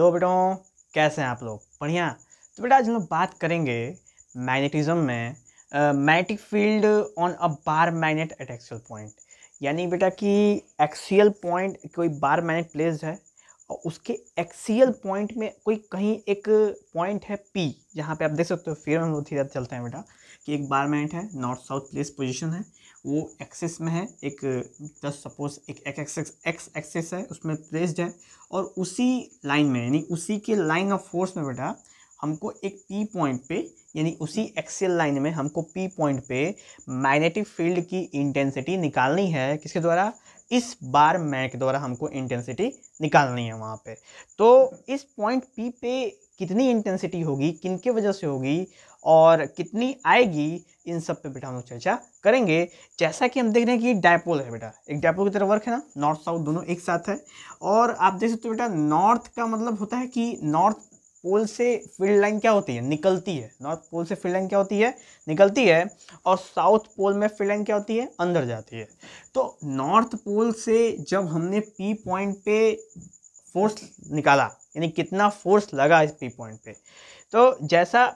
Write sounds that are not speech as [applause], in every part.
hello बेटों कैसे हैं आप लोग बढ़िया तो बेटा आज हम लोग बात करेंगे मैग्नेटिज्म में magnetic field on a bar magnet at axial point यानी बेटा कि एक्सियल पॉइंट कोई बार मैग्नेट प्लेस है और उसके एक्सियल पॉइंट में कोई कहीं एक पॉइंट है पी जहाँ पे आप देख सकते हो फिर हम लोग धीरे चलते हैं बेटा कि एक बार बारमेंट है नॉर्थ साउथ प्लेस पोजीशन है वो एक्सेस में है एक दस सपोज एक एक्स एक्सेस है उसमें प्लेस्ड है और उसी लाइन में यानी उसी के लाइन ऑफ फोर्स में बेटा हमको एक पी पॉइंट पे यानी उसी एक्सेल लाइन में हमको पी पॉइंट पे मैग्नेटिक फील्ड की इंटेंसिटी निकालनी है किसके द्वारा इस बार मैं के द्वारा हमको इंटेंसिटी निकालनी है वहाँ पे तो इस पॉइंट पी पे कितनी इंटेंसिटी होगी किनके वजह से होगी और कितनी आएगी इन सब पे बेटा हम लोग चर्चा करेंगे जैसा कि हम देख रहे हैं कि डायपोल है बेटा एक डायपोल की तरह वर्क है ना नॉर्थ साउथ दोनों एक साथ है और आप देख सकते हो बेटा नॉर्थ का मतलब होता है कि नॉर्थ पोल से फील्ड लाइन क्या होती है निकलती है नॉर्थ पोल से फील्ड लाइन क्या होती है निकलती है और साउथ पोल में फील्ड लाइन क्या होती है अंदर जाती है तो नॉर्थ पोल से जब हमने पी पॉइंट पे फोर्स निकाला यानी कितना फोर्स लगा इस पी पॉइंट पे तो जैसा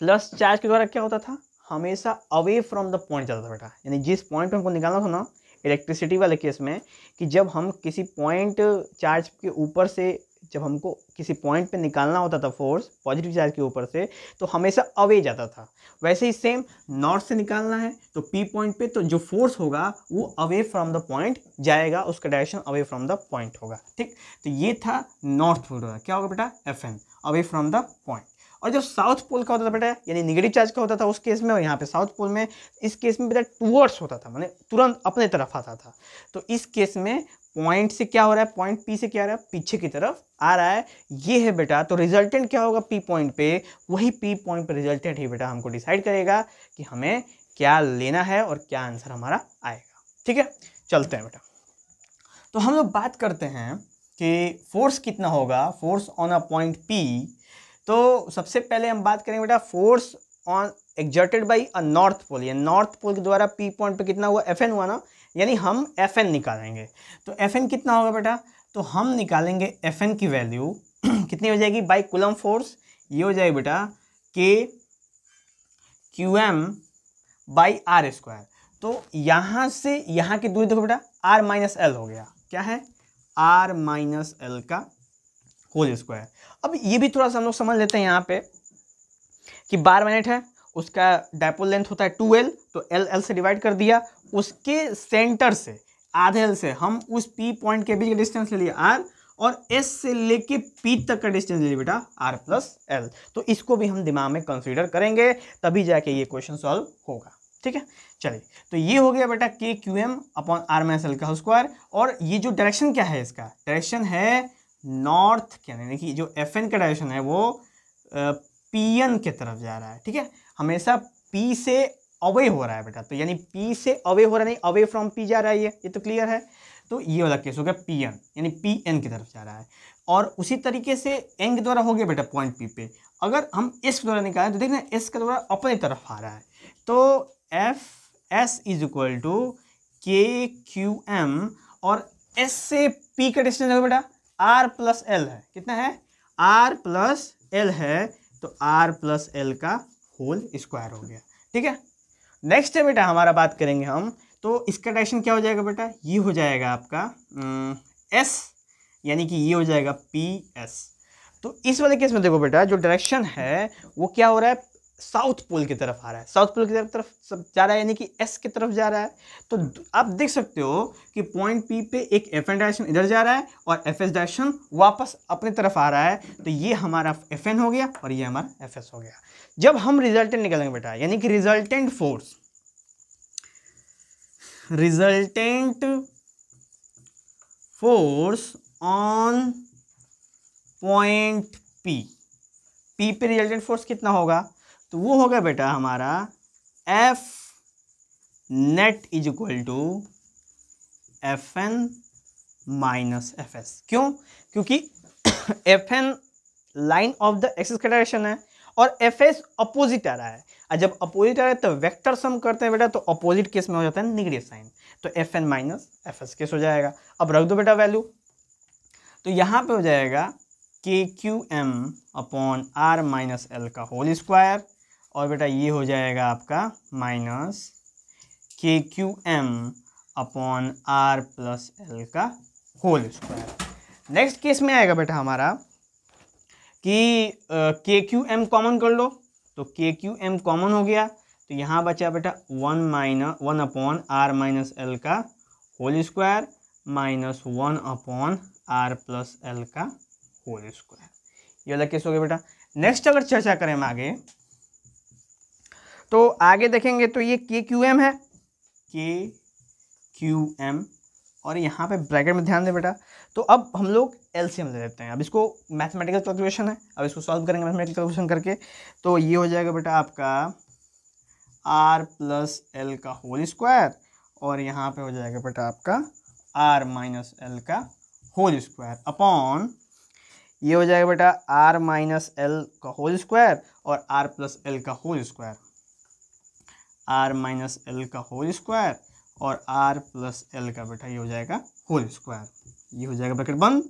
प्लस चार्ज के द्वारा क्या होता था हमेशा अवे फ्रॉम द पॉइंट जाता था बेटा यानी जिस पॉइंट पर हमको निकालना था ना इलेक्ट्रिसिटी वाले केस में कि जब हम किसी पॉइंट चार्ज के ऊपर से जब हमको किसी पॉइंट पे निकालना होता था फोर्स पॉजिटिव चार्ज के ऊपर से तो हमेशा अवे जाता था वैसे ही सेम नॉर्थ से निकालना है तो पी पॉइंट पे तो जो फोर्स होगा वो अवे फ्रॉम द पॉइंट जाएगा उसका direction away from the point होगा ठीक तो ये था नॉर्थ फोर्स क्या होगा बेटा F away from the point और जब साउथ पोल का होता था बेटा यानी निगेटिव चार्ज का होता था उस केस में और यहाँ पे साउथ पोल में इस केस में बेटा टूवर्ड्स होता था मैंने तुरंत अपने तरफ आता था तो इस केस में पॉइंट से क्या हो रहा है पॉइंट पी से क्या आ रहा है पीछे की तरफ आ रहा है ये है बेटा तो रिजल्टेंट क्या होगा पी पॉइंट पे वही पी पॉइंट पे रिजल्टेंट ही बेटा हमको डिसाइड करेगा कि हमें क्या लेना है और क्या आंसर हमारा आएगा ठीक है चलते हैं बेटा तो हम लोग बात करते हैं कि फोर्स कितना होगा force on a point P तो सबसे पहले हम बात करेंगे बेटा force on exerted by a north pole ये नॉर्थ पोल के द्वारा पी पॉइंट पे कितना हुआ एफ एन हुआ ना यानी हम एफ एन निकालेंगे तो एफ एन कितना होगा बेटा तो हम निकालेंगे एफ एन की वैल्यू [clears throat] कितनी हो जाएगी बाई कुलम फोर्स ये हो जाएगी बेटा K Q M by R square तो यहाँ से यहाँ की दूरी देखो बेटा आर माइनस एल हो गया क्या है आर माइनस एल का होल स्क्वायर अब ये भी थोड़ा सा हम लोग समझ लेते हैं यहाँ पे कि बार मिनट है उसका डायपोल लेंथ होता है टू एल तो एल एल से डिवाइड कर दिया उसके सेंटर से आधे एल से हम उस पी पॉइंट के बीच का डिस्टेंस ले लिया आर और एस से लेके पी तक का डिस्टेंस ले लिया बेटा आर प्लस एल तो इसको भी हम दिमाग में कंसिडर करेंगे तभी जाके ये क्वेश्चन सॉल्व होगा ठीक है चलिए तो ये हो गया बेटा K Q M upon R minus L का स्क्वायर और ये जो डायरेक्शन क्या है इसका डायरेक्शन है नॉर्थ के यानी देखिए जो एफ एन का डायरेक्शन है वो पी एन के तरफ जा रहा है ठीक है हमेशा पी से अवे हो रहा है बेटा तो यानी पी से अवे हो रहा नहीं अवे फ्रॉम पी जा रहा है ये ये तो क्लियर है तो ये वाला केस हो गया पी एन यानी पी एन की तरफ जा रहा है और उसी तरीके से एन के द्वारा हो गया बेटा पॉइंट पी पे अगर हम एस के द्वारा निकालें तो देखना एस के द्वारा अपनी तरफ आ रहा है तो F S is equal to K Q M और एस से पी का डिस्टेंस होगा बेटा आर प्लस एल है कितना है आर प्लस एल है तो आर प्लस एल का होल स्क्वायर हो गया ठीक है नेक्स्ट है बेटा हमारा बात करेंगे हम तो इसका डायरेक्शन क्या हो जाएगा बेटा ये हो जाएगा आपका एस यानी कि ये हो जाएगा पी एस तो इस वाले केस में देखो बेटा जो डायरेक्शन है वो क्या हो रहा है साउथ पोल की तरफ आ रहा है साउथ पोल की तरफ तरफ सब जा रहा है यानी कि एस की तरफ जा रहा है तो आप देख सकते हो कि पॉइंट पी पे एक एफ एन डायरेक्शन इधर जा रहा है और एफ एस डायरेक्शन वापस अपनी तरफ आ रहा है तो ये हमारा एफ एन हो गया और ये हमारा एफ एस हो गया जब हम रिजल्टेंट निकलेंगे बेटा यानी कि resultant force resultant force on point P P पे रिजल्टेंट फोर्स कितना होगा तो वो हो गया बेटा हमारा F net is equal to F N minus F S क्यों क्योंकि F N line of the axis का डायरेक्शन है और एफ एस अपोजिट आ रहा है और जब अपोजिट आ रहा है तो वेक्टर सम करते हैं बेटा तो अपोजिट केस में हो जाता है निगेटिव साइन तो F N minus F S case हो जाएगा अब रख दो बेटा वैल्यू तो यहाँ पे हो जाएगा K Q M upon R minus L का होल स्क्वायर और बेटा ये हो जाएगा आपका minus K Q M upon R plus L का होल स्क्वायर नेक्स्ट केस में आएगा बेटा हमारा कि के क्यू एम कॉमन कर लो तो के क्यू एम कॉमन हो गया तो यहाँ बचा बेटा one minus one upon R minus L का whole square minus one upon R plus L का होल स्क्वायर ये वाला केस हो गया बेटा नेक्स्ट अगर चर्चा करें हम आगे तो आगे देखेंगे तो ये के क्यू एम है के क्यू एम और यहाँ पे ब्रैकेट में ध्यान दें बेटा तो अब हम लोग एल सी एम ले लेते हैं अब इसको मैथमेटिकल कैलकुलेशन है अब इसको सॉल्व करेंगे मैथमेटिकल कैलकुलेशन करके तो ये हो जाएगा बेटा आपका आर प्लस एल का होल स्क्वायर और यहाँ पे हो जाएगा बेटा आपका आर माइनस एल का होल स्क्वायर अपॉन ये हो जाएगा बेटा आर माइनस एल का होल स्क्वायर और आर प्लस एल का whole square R minus L का होल स्क्वायर और आर प्लस एल का बेटा ये हो जाएगा होल स्क्वायर ये हो जाएगा ब्रैकेट बंद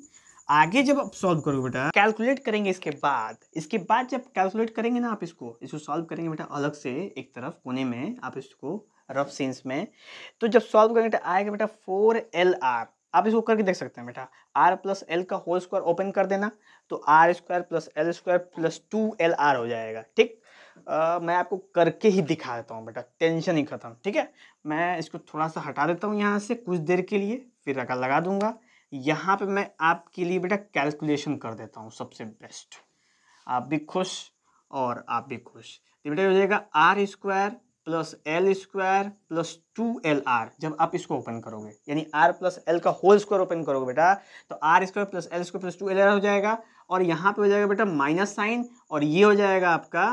आगे जब आप सॉल्व करोगे बेटा कैलकुलेट करेंगे इसके बाद इसके बाद जब कैलकुलेट करेंगे ना आप इसको इसको सॉल्व करेंगे बेटा अलग से एक तरफ कोने में आप इसको रफ सेंस में तो जब सॉल्व करेंगे तो आएगा बेटा फोर एल आर आप इसको करके देख सकते हैं बेटा आर प्लस एल का होल स्क्वायर ओपन कर देना तो R square plus L square plus two L R हो जाएगा ठीक आ, मैं आपको करके ही दिखा देता हूँ बेटा टेंशन ही ख़त्म ठीक है मैं इसको थोड़ा सा हटा देता हूँ यहाँ से कुछ देर के लिए फिर रगा लगा दूंगा यहाँ पे मैं आपके लिए बेटा कैलकुलेशन कर देता हूँ सबसे बेस्ट आप भी खुश और आप भी खुश तो बेटा हो जाएगा R square plus L square plus two L R जब आप इसको ओपन करोगे यानी आर प्लस एल का होल स्क्वायर ओपन करोगे बेटा तो R square plus L square plus two L R हो जाएगा और यहाँ पे हो जाएगा बेटा माइनस साइन और ये हो जाएगा आपका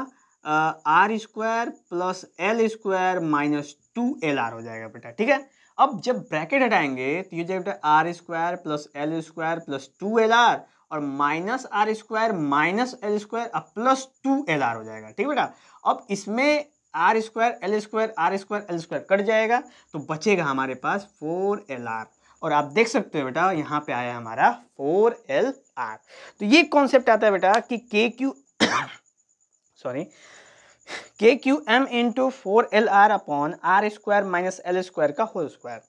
R square plus L square minus two L R हो जाएगा बेटा ठीक है अब जब ब्रैकेट हटाएंगे तो ये जाएगा बेटा R square plus L square plus two L R और minus R square minus L square अब प्लस टू एल आर हो जाएगा ठीक बेटा अब इसमें R square L square R square L square cut जाएगा तो बचेगा हमारे पास फोर एल आर और आप देख सकते हो बेटा यहाँ पे आया हमारा फोर एल आर तो ये कॉन्सेप्ट आता है बेटा कि K Q sorry K Q M into four L R upon R square minus L square का होल स्क्वायर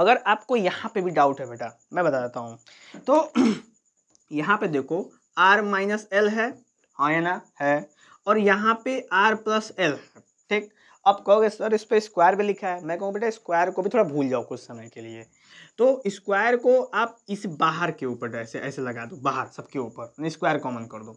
अगर आपको यहाँ पे भी डाउट है बेटा मैं बता देता हूँ तो [clears throat] यहाँ पे देखो आर माइनस एल है हाँ या ना है और यहाँ पे आर प्लस एल है ठीक अब कहोगे सर इस पर स्क्वायर भी लिखा है मैं कहूँ बेटा स्क्वायर को भी थोड़ा भूल जाओ कुछ समय के लिए तो स्क्वायर को आप इस बाहर के ऊपर ऐसे ऐसे लगा दो बाहर सबके ऊपर स्क्वायर कॉमन कर दो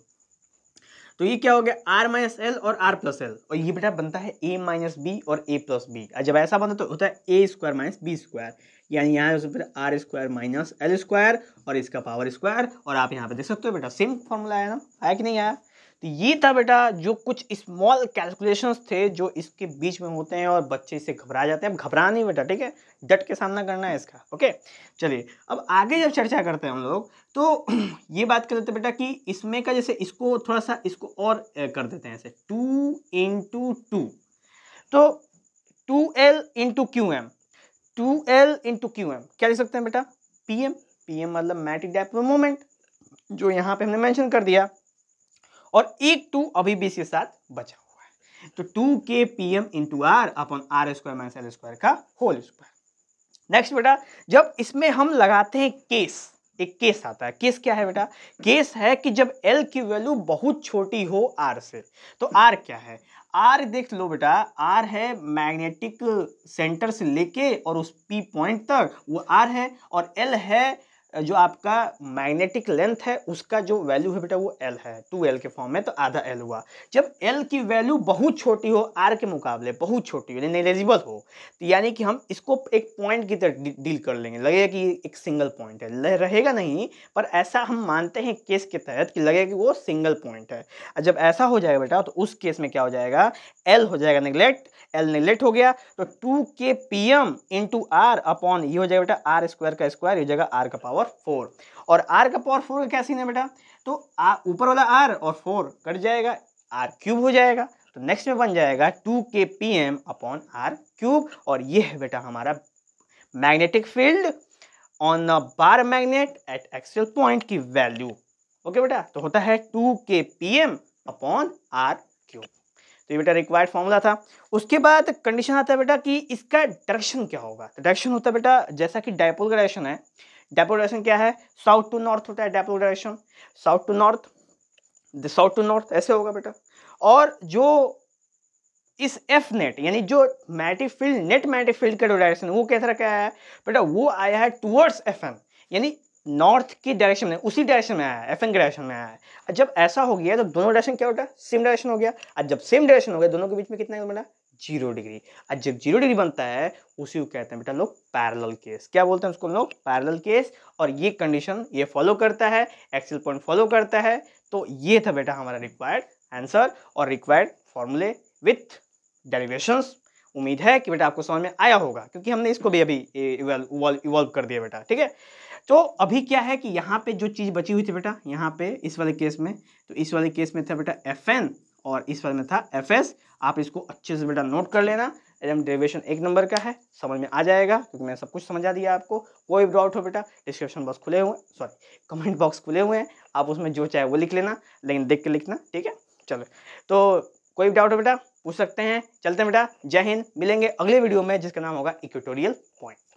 तो ये क्या हो गया आर माइनस एल और आर प्लस एल और ये बेटा बनता है ए माइनस बी और ए प्लस बी जब ऐसा बनता तो होता है A square minus B square यानी यहाँ पे R square minus L square और इसका पावर स्क्वायर और आप यहाँ पे देख सकते हो बेटा सेम फॉर्मूला आया ना आया कि नहीं आया तो ये था बेटा जो कुछ स्मॉल कैलकुलेशंस थे जो इसके बीच में होते हैं और बच्चे इसे घबरा जाते हैं अब घबरा नहीं बेटा ठीक है डट के सामना करना है इसका ओके चलिए अब आगे जब चर्चा करते हैं हम लोग तो [clears throat] ये बात कर लेते हैं बेटा कि इसमें का जैसे इसको थोड़ा सा इसको और कर देते हैं ऐसे टू इंटू टू तो two L into Q M two L into Q M क्या लिख सकते हैं बेटा पी एम पी एम मतलब मैटिक डेप मोमेंट जो यहाँ पे हमने मेंशन कर दिया और एक टू अभी बीस के साथ बचा हुआ है तो two K P M into R upon R square minus L square का होल स्क्वायर नेक्स्ट बेटा जब इसमें हम लगाते हैं केस एक केस आता है केस क्या है बेटा केस है कि जब एल की वैल्यू बहुत छोटी हो आर से तो आर क्या है आर देख लो बेटा आर है मैग्नेटिक सेंटर से लेके और उस पी पॉइंट तक वो आर है और एल है जो आपका मैग्नेटिक लेंथ है उसका जो वैल्यू है बेटा वो एल है टू एल के फॉर्म में तो आधा एल हुआ जब एल की वैल्यू बहुत छोटी हो आर के मुकाबले बहुत छोटी हो यानी नेगेजिबल हो तो यानी कि हम इसको एक पॉइंट की तरह डील कर लेंगे लगेगा कि एक सिंगल पॉइंट है रहेगा नहीं पर ऐसा हम मानते हैं केस के तहत कि लगेगा कि वो सिंगल पॉइंट है जब ऐसा हो जाएगा बेटा तो उस केस में क्या हो जाएगा एल हो जाएगा निगलेक्ट एल निगलेक्ट हो गया तो two K P M into R upon ये हो जाएगा बेटा आर स्क्वायर का स्क्वायर हो जाएगा आर का पावर पावर फोर और आर का पावर फोर का क्या सीन है बेटा तो ऊपर वाला आर और फोर कट जाएगा आर क्यूब हो जाएगा तो नेक्स्ट में बन जाएगा two K P M upon R cube और यह है बेटा हमारा magnetic field on a bar magnet at axial point की वैल्यू ओके बेटा तो होता है two K P M upon R cube तो ये बेटा रिक्वायर्ड फॉर्मूला था उसके बाद कंडीशन आता है बेटा कि इसका डायरेक्शन क्या होगा तो डायरेक्शन होता है बेटा जैसा कि डायपोल का डायरेक्शन है डेपोरेशन क्या है साउथ टू नॉर्थ होता है डेपोरेशन south to north south to north ऐसे होगा बेटा और जो इस एफ नेट यानी जो मैटी फील्ड नेट मैटी फील्ड का डायरेक्शन वो कैसा रखा है बेटा वो आया है टूवर्ड्स एफ एम यानी नॉर्थ की डायरेक्शन में उसी डायरेक्शन में आया है एफ एन के डायरेक्शन में आया है जब ऐसा हो गया तो दोनों डायरेक्शन क्या होता है सेम डायरेक्शन हो गया और जब सेम डायरेक्शन हो गया दोनों के बीच में कितना बना जीरो डिग्री और जब जीरो डिग्री बनता है उसी को कहते हैं बेटा लोग पैरेलल केस क्या बोलते हैं उसको लोग पैरेलल केस और ये कंडीशन ये फॉलो करता है एक्सेल पॉइंट फॉलो करता है तो ये था बेटा हमारा रिक्वायर्ड आंसर और रिक्वायर्ड फॉर्मूले विथ डेरिवेशन उम्मीद है कि बेटा आपको समझ में आया होगा क्योंकि हमने इसको भी अभी इवॉल्व कर दिया बेटा ठीक है तो अभी क्या है कि यहाँ पे जो चीज़ बची हुई थी बेटा यहाँ पे इस वाले केस में तो इस वाले केस में था बेटा एफ एन और इस बार में था एफ एस आप इसको अच्छे से बेटा नोट कर लेना एलम डेरिवेशन एक नंबर का है समझ में आ जाएगा क्योंकि मैंने सब कुछ समझा दिया आपको कोई भी डाउट हो बेटा डिस्क्रिप्शन बॉक्स खुले हुए सॉरी कमेंट बॉक्स खुले हुए हैं आप उसमें जो चाहे वो लिख लेना लेकिन देख के लिखना ठीक है चलो तो कोई भी डाउट हो बेटा पूछ सकते हैं चलते हैं बेटा जय हिंद मिलेंगे अगले वीडियो में जिसका नाम होगा इक्वेटोरियल पॉइंट